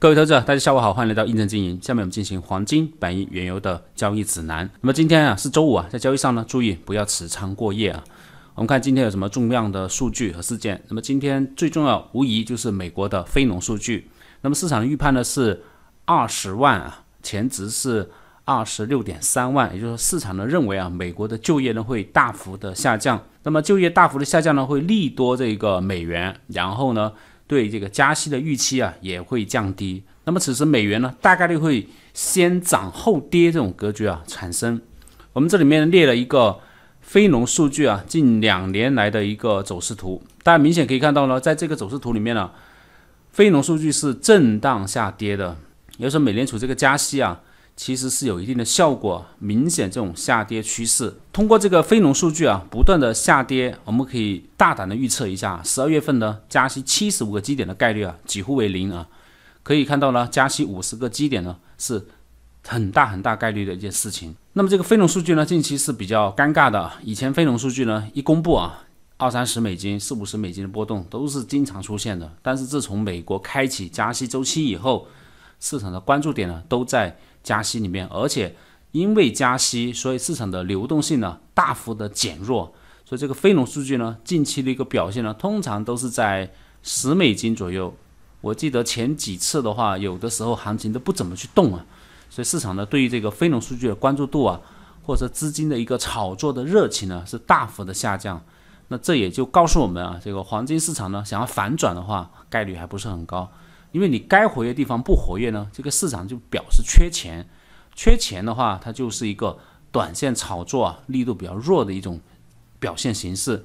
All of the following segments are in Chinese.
各位投资者，大家下午好，欢迎来到印证经营。下面我们进行黄金、白银、原油的交易指南。那么今天啊是周五啊，在交易上呢，注意不要持仓过夜啊。我们看今天有什么重量的数据和事件。那么今天最重要无疑就是美国的非农数据。那么市场预判呢是二十万啊，前值是二十六点三万，也就是说市场呢认为啊，美国的就业呢会大幅的下降。那么就业大幅的下降呢，会利多这个美元，然后呢。对这个加息的预期啊，也会降低。那么此时美元呢，大概率会先涨后跌这种格局啊产生。我们这里面列了一个非农数据啊，近两年来的一个走势图，大家明显可以看到呢，在这个走势图里面呢，非农数据是震荡下跌的。也就是说，美联储这个加息啊。其实是有一定的效果，明显这种下跌趋势，通过这个非农数据啊，不断的下跌，我们可以大胆的预测一下，十二月份呢加息七十五个基点的概率啊，几乎为零啊。可以看到呢，加息五十个基点呢，是很大很大概率的一件事情。那么这个非农数据呢，近期是比较尴尬的。以前非农数据呢，一公布啊，二三十美金、四五十美金的波动都是经常出现的。但是自从美国开启加息周期以后，市场的关注点呢，都在。加息里面，而且因为加息，所以市场的流动性呢大幅的减弱，所以这个非农数据呢近期的一个表现呢，通常都是在十美金左右。我记得前几次的话，有的时候行情都不怎么去动啊，所以市场呢对于这个非农数据的关注度啊，或者资金的一个炒作的热情呢是大幅的下降。那这也就告诉我们啊，这个黄金市场呢想要反转的话，概率还不是很高。因为你该活跃地方不活跃呢，这个市场就表示缺钱，缺钱的话，它就是一个短线炒作啊力度比较弱的一种表现形式，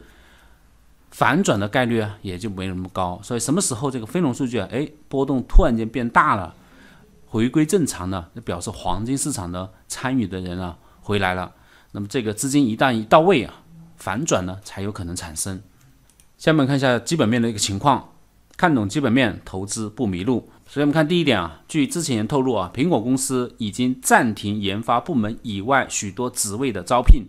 反转的概率啊也就没那么高。所以什么时候这个非农数据啊，哎波动突然间变大了，回归正常呢，就表示黄金市场的参与的人啊回来了。那么这个资金一旦一到位啊，反转呢才有可能产生。下面看一下基本面的一个情况。看懂基本面，投资不迷路。所以，我们看第一点啊，据知情人透露啊，苹果公司已经暂停研发部门以外许多职位的招聘，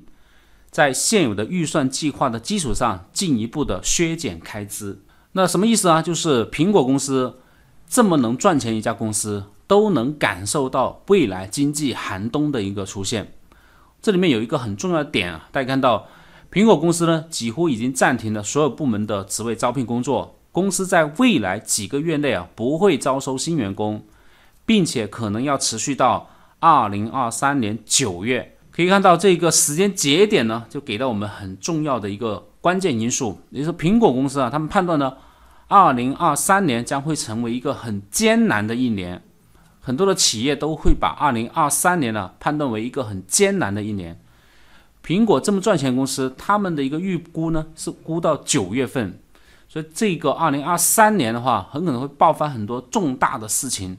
在现有的预算计划的基础上进一步的削减开支。那什么意思啊？就是苹果公司这么能赚钱一家公司，都能感受到未来经济寒冬的一个出现。这里面有一个很重要的点啊，大家看到，苹果公司呢几乎已经暂停了所有部门的职位招聘工作。公司在未来几个月内啊不会招收新员工，并且可能要持续到二零二三年九月。可以看到这个时间节点呢，就给到我们很重要的一个关键因素，也就是苹果公司啊，他们判断呢，二零二三年将会成为一个很艰难的一年，很多的企业都会把二零二三年呢判断为一个很艰难的一年。苹果这么赚钱公司，他们的一个预估呢是估到九月份。所以这个二零二三年的话，很可能会爆发很多重大的事情，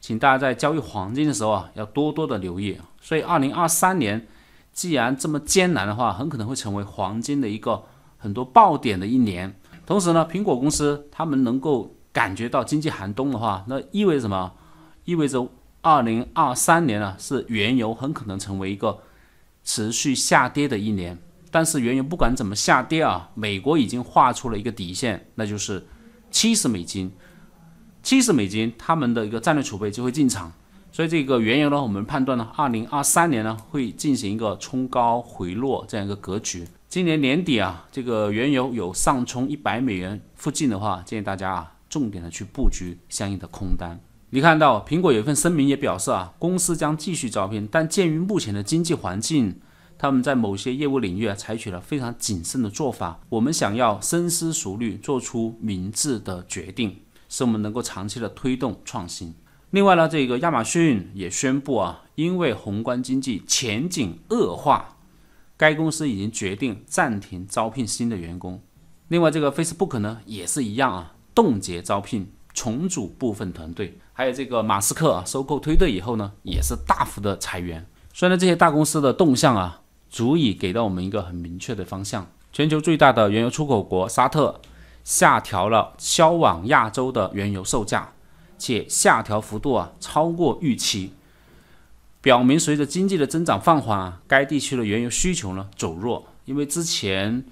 请大家在交易黄金的时候啊，要多多的留意。所以二零二三年既然这么艰难的话，很可能会成为黄金的一个很多爆点的一年。同时呢，苹果公司他们能够感觉到经济寒冬的话，那意味着什么？意味着二零二三年呢是原油很可能成为一个持续下跌的一年。但是原油不管怎么下跌啊，美国已经画出了一个底线，那就是七十美金，七十美金，他们的一个战略储备就会进场。所以这个原油呢，我们判断呢，二零二三年呢会进行一个冲高回落这样一个格局。今年年底啊，这个原油有上冲一百美元附近的话，建议大家啊重点的去布局相应的空单。你看到苹果有一份声明也表示啊，公司将继续招聘，但鉴于目前的经济环境。他们在某些业务领域采取了非常谨慎的做法。我们想要深思熟虑，做出明智的决定，使我们能够长期的推动创新。另外呢，这个亚马逊也宣布啊，因为宏观经济前景恶化，该公司已经决定暂停招聘新的员工。另外，这个 Facebook 呢也是一样啊，冻结招聘，重组部分团队。还有这个马斯克收购推特以后呢，也是大幅的裁员。所以呢，这些大公司的动向啊。足以给到我们一个很明确的方向。全球最大的原油出口国沙特下调了销往亚洲的原油售价，且下调幅度啊超过预期，表明随着经济的增长放缓啊，该地区的原油需求呢走弱。因为之前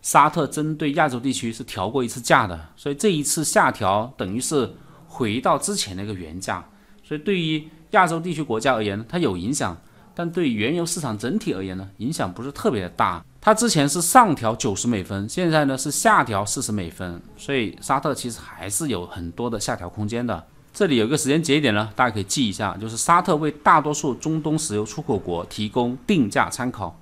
沙特针对亚洲地区是调过一次价的，所以这一次下调等于是回到之前的一个原价，所以对于亚洲地区国家而言，它有影响。但对原油市场整体而言呢，影响不是特别的大。它之前是上调九十美分，现在呢是下调四十美分，所以沙特其实还是有很多的下调空间的。这里有一个时间节点呢，大家可以记一下，就是沙特为大多数中东石油出口国提供定价参考，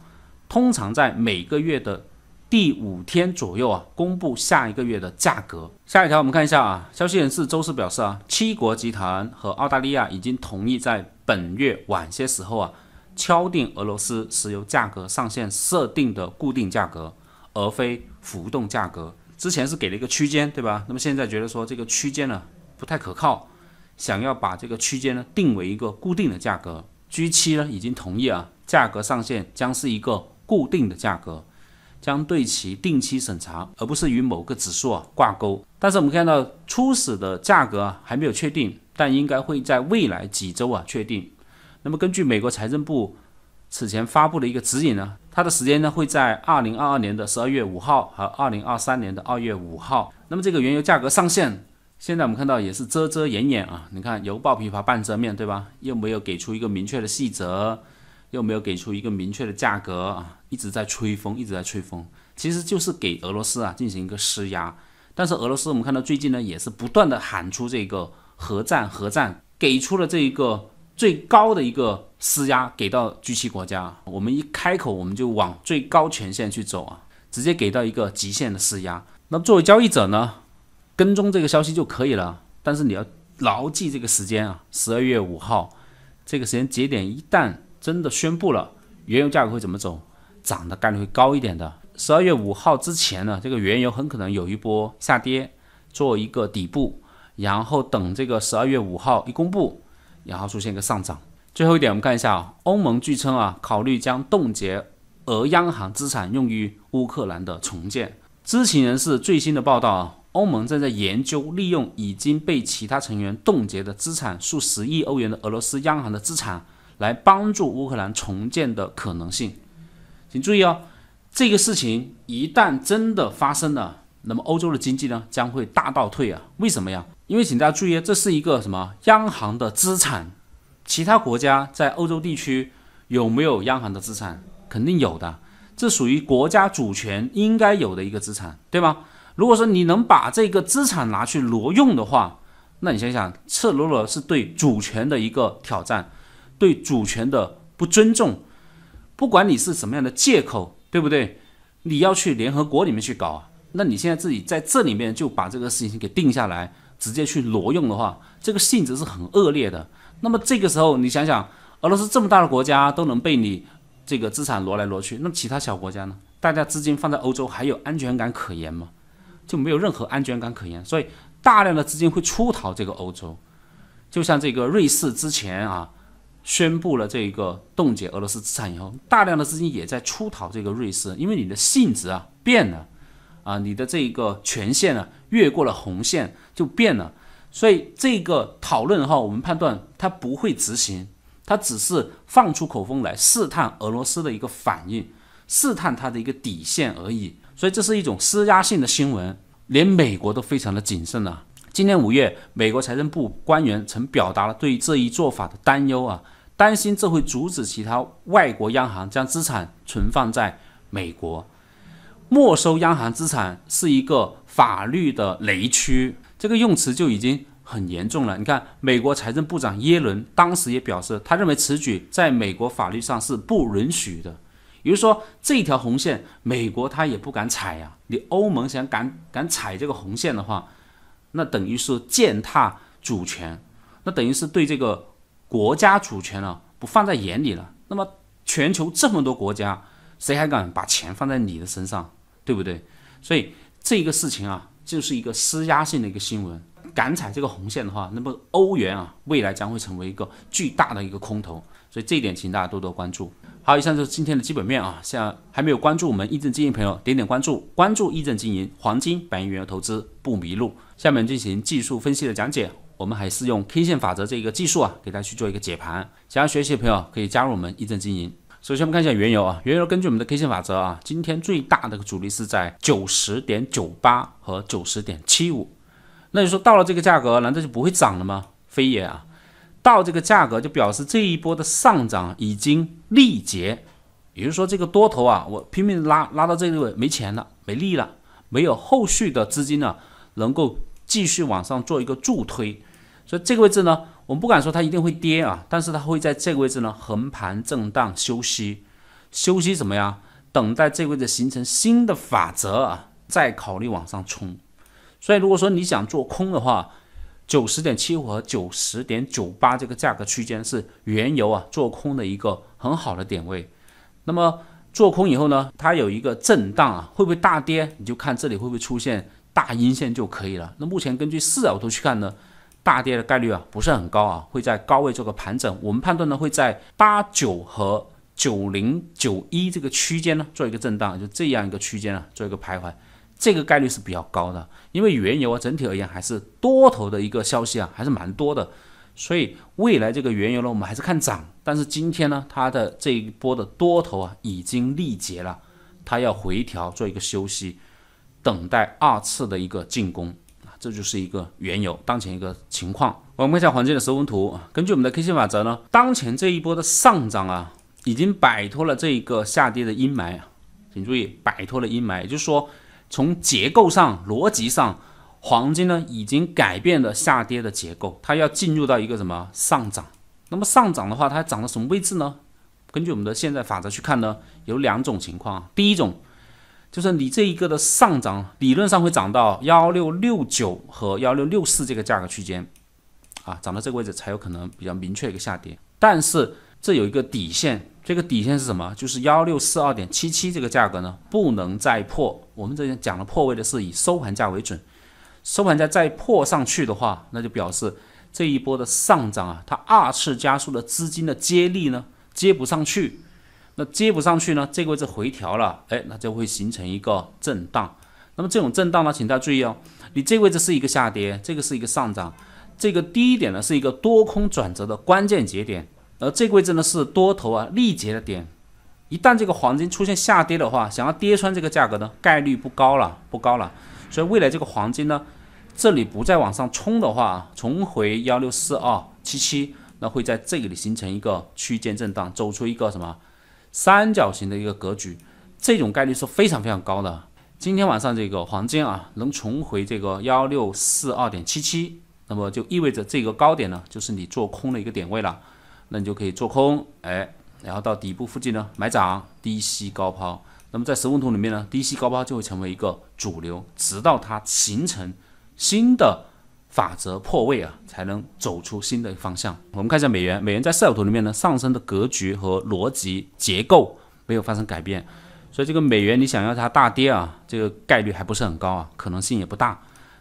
通常在每个月的第五天左右啊，公布下一个月的价格。下一条我们看一下啊，消息人士周四表示啊，七国集团和澳大利亚已经同意在本月晚些时候啊。敲定俄罗斯石油价格上限设定的固定价格，而非浮动价格。之前是给了一个区间，对吧？那么现在觉得说这个区间呢不太可靠，想要把这个区间呢定为一个固定的价格。G7 呢已经同意啊，价格上限将是一个固定的价格，将对其定期审查，而不是与某个指数啊挂钩。但是我们看到初始的价格啊还没有确定，但应该会在未来几周啊确定。那么根据美国财政部此前发布的一个指引呢，它的时间呢会在二零二二年的十二月五号和二零二三年的二月五号。那么这个原油价格上限，现在我们看到也是遮遮掩掩啊，你看油爆琵琶半遮面对吧，又没有给出一个明确的细则，又没有给出一个明确的价格啊，一直在吹风，一直在吹风，其实就是给俄罗斯啊进行一个施压。但是俄罗斯我们看到最近呢也是不断的喊出这个核战核战，给出了这一个。最高的一个施压给到 g 七国家，我们一开口我们就往最高权限去走啊，直接给到一个极限的施压。那么作为交易者呢，跟踪这个消息就可以了。但是你要牢记这个时间啊，十二月五号这个时间节点一旦真的宣布了，原油价格会怎么走？涨的概率会高一点的。十二月五号之前呢，这个原油很可能有一波下跌，做一个底部，然后等这个十二月五号一公布。然后出现一个上涨。最后一点，我们看一下啊，欧盟据称啊，考虑将冻结俄央行资产用于乌克兰的重建。知情人士最新的报道啊，欧盟正在研究利用已经被其他成员冻结的资产数十亿欧元的俄罗斯央行的资产来帮助乌克兰重建的可能性。请注意哦，这个事情一旦真的发生了，那么欧洲的经济呢将会大倒退啊？为什么呀？因为请大家注意，这是一个什么央行的资产？其他国家在欧洲地区有没有央行的资产？肯定有的，这属于国家主权应该有的一个资产，对吗？如果说你能把这个资产拿去挪用的话，那你想想，赤裸裸是对主权的一个挑战，对主权的不尊重。不管你是什么样的借口，对不对？你要去联合国里面去搞，那你现在自己在这里面就把这个事情给定下来。直接去挪用的话，这个性质是很恶劣的。那么这个时候，你想想，俄罗斯这么大的国家都能被你这个资产挪来挪去，那么其他小国家呢？大家资金放在欧洲还有安全感可言吗？就没有任何安全感可言，所以大量的资金会出逃这个欧洲。就像这个瑞士之前啊，宣布了这个冻结俄罗斯资产以后，大量的资金也在出逃这个瑞士，因为你的性质啊变了。啊，你的这一个权限呢，越过了红线就变了。所以这个讨论哈，我们判断它不会执行，它只是放出口风来试探俄罗斯的一个反应，试探它的一个底线而已。所以这是一种施压性的新闻，连美国都非常的谨慎了。今年五月，美国财政部官员曾表达了对这一做法的担忧啊，担心这会阻止其他外国央行将资产存放在美国。没收央行资产是一个法律的雷区，这个用词就已经很严重了。你看，美国财政部长耶伦当时也表示，他认为此举在美国法律上是不允许的。也就是说，这条红线，美国他也不敢踩呀。你欧盟想敢敢踩这个红线的话，那等于是践踏主权，那等于是对这个国家主权啊、不放在眼里了。那么，全球这么多国家，谁还敢把钱放在你的身上？对不对？所以这个事情啊，就是一个施压性的一个新闻，敢踩这个红线的话，那么欧元啊，未来将会成为一个巨大的一个空头，所以这一点请大家多多关注。好，以上就是今天的基本面啊，像还没有关注我们一正经营朋友，点点关注，关注一正经营，黄金、白银、原油投资不迷路。下面进行技术分析的讲解，我们还是用 K 线法则这个技术啊，给大家去做一个解盘。想要学习的朋友可以加入我们一正经营。首先我们看一下原油啊，原油根据我们的 K 线法则啊，今天最大的阻力是在九十点九八和九十点七五，那你说到了这个价格，难道就不会涨了吗？非也啊，到这个价格就表示这一波的上涨已经力竭，也就是说这个多头啊，我拼命拉拉到这个位置没钱了，没力了，没有后续的资金呢，能够继续往上做一个助推，所以这个位置呢。我们不敢说它一定会跌啊，但是它会在这个位置呢横盘震荡休息，休息什么呀？等待这个位置形成新的法则啊，再考虑往上冲。所以如果说你想做空的话，九十点七五和九十点九八这个价格区间是原油啊做空的一个很好的点位。那么做空以后呢，它有一个震荡啊，会不会大跌？你就看这里会不会出现大阴线就可以了。那目前根据四角度图去看呢？大跌的概率啊不是很高啊，会在高位做个盘整。我们判断呢会在八九和九零九一这个区间呢做一个震荡，就这样一个区间啊做一个徘徊，这个概率是比较高的。因为原油啊整体而言还是多头的一个消息啊还是蛮多的，所以未来这个原油呢我们还是看涨。但是今天呢它的这一波的多头啊已经力竭了，它要回调做一个休息，等待二次的一个进攻。这就是一个原油当前一个情况，我们看一下黄金的收文图啊。根据我们的 K 线法则呢，当前这一波的上涨啊，已经摆脱了这一个下跌的阴霾啊。请注意，摆脱了阴霾，也就是说，从结构上、逻辑上，黄金呢已经改变了下跌的结构，它要进入到一个什么上涨？那么上涨的话，它涨到什么位置呢？根据我们的现在法则去看呢，有两种情况。第一种。就是你这一个的上涨，理论上会涨到幺六六九和幺六六四这个价格区间，啊，涨到这个位置才有可能比较明确一个下跌。但是这有一个底线，这个底线是什么？就是幺六四二点七七这个价格呢，不能再破。我们之前讲的破位的是以收盘价为准，收盘价再破上去的话，那就表示这一波的上涨啊，它二次加速的资金的接力呢，接不上去。那接不上去呢？这个位置回调了，哎，那就会形成一个震荡。那么这种震荡呢，请大家注意哦，你这个位置是一个下跌，这个是一个上涨，这个低一点呢是一个多空转折的关键节点，而这个位置呢是多头啊力竭的点。一旦这个黄金出现下跌的话，想要跌穿这个价格呢，概率不高了，不高了。所以未来这个黄金呢，这里不再往上冲的话，重回幺六四二七七，那会在这里形成一个区间震荡，走出一个什么？三角形的一个格局，这种概率是非常非常高的。今天晚上这个黄金啊，能重回这个幺六四二点七七，那么就意味着这个高点呢，就是你做空的一个点位了，那你就可以做空，哎，然后到底部附近呢，买涨低吸高抛，那么在实物图里面呢，低吸高抛就会成为一个主流，直到它形成新的。法则破位啊，才能走出新的方向。我们看一下美元，美元在四小时图里面呢，上升的格局和逻辑结构没有发生改变，所以这个美元你想要它大跌啊，这个概率还不是很高啊，可能性也不大。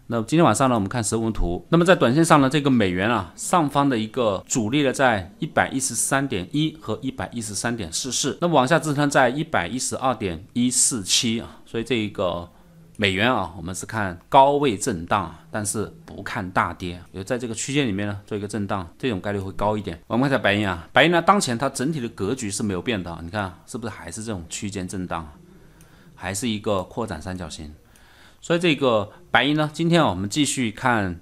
那今天晚上呢，我们看十五图，那么在短线上呢，这个美元啊，上方的一个阻力呢在一百一十三点一和一百一十三点四四，那往下支撑在一百一十二点一四七啊，所以这一个。美元啊，我们是看高位震荡，但是不看大跌，有在这个区间里面呢做一个震荡，这种概率会高一点。我们看一下白银啊，白银呢当前它整体的格局是没有变的，你看是不是还是这种区间震荡，还是一个扩展三角形，所以这个白银呢，今天啊我们继续看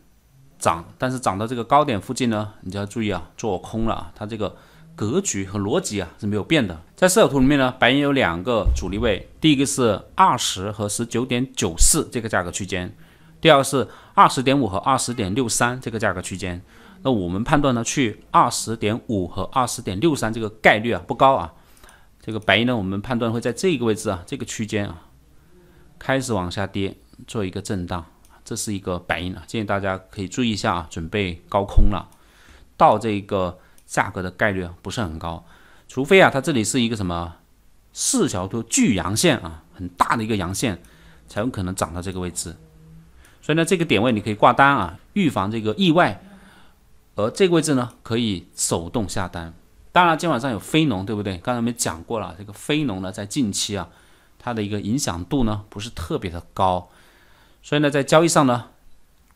涨，但是涨到这个高点附近呢，你就要注意啊，做空了啊，它这个。格局和逻辑啊是没有变的，在色图里面呢，白银有两个阻力位，第一个是二十和十九点九四这个价格区间，第二个是二十点五和二十点六三这个价格区间。那我们判断呢，去二十点五和二十点六三这个概率啊不高啊，这个白银呢，我们判断会在这个位置啊，这个区间啊，开始往下跌，做一个震荡，这是一个白银啊，建议大家可以注意一下啊，准备高空了，到这个。价格的概率不是很高，除非啊，它这里是一个什么四条图巨阳线啊，很大的一个阳线，才有可能涨到这个位置。所以呢，这个点位你可以挂单啊，预防这个意外。而这个位置呢，可以手动下单。当然，今晚上有非农，对不对？刚才我们讲过了，这个非农呢，在近期啊，它的一个影响度呢，不是特别的高。所以呢，在交易上呢。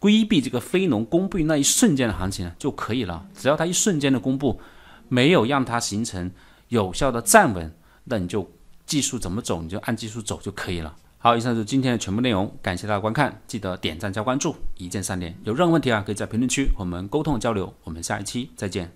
规避这个非农公布那一瞬间的行情就可以了。只要它一瞬间的公布没有让它形成有效的站稳，那你就技术怎么走你就按技术走就可以了。好，以上是今天的全部内容，感谢大家观看，记得点赞加关注，一键三连。有任何问题啊，可以在评论区和我们沟通交流。我们下一期再见。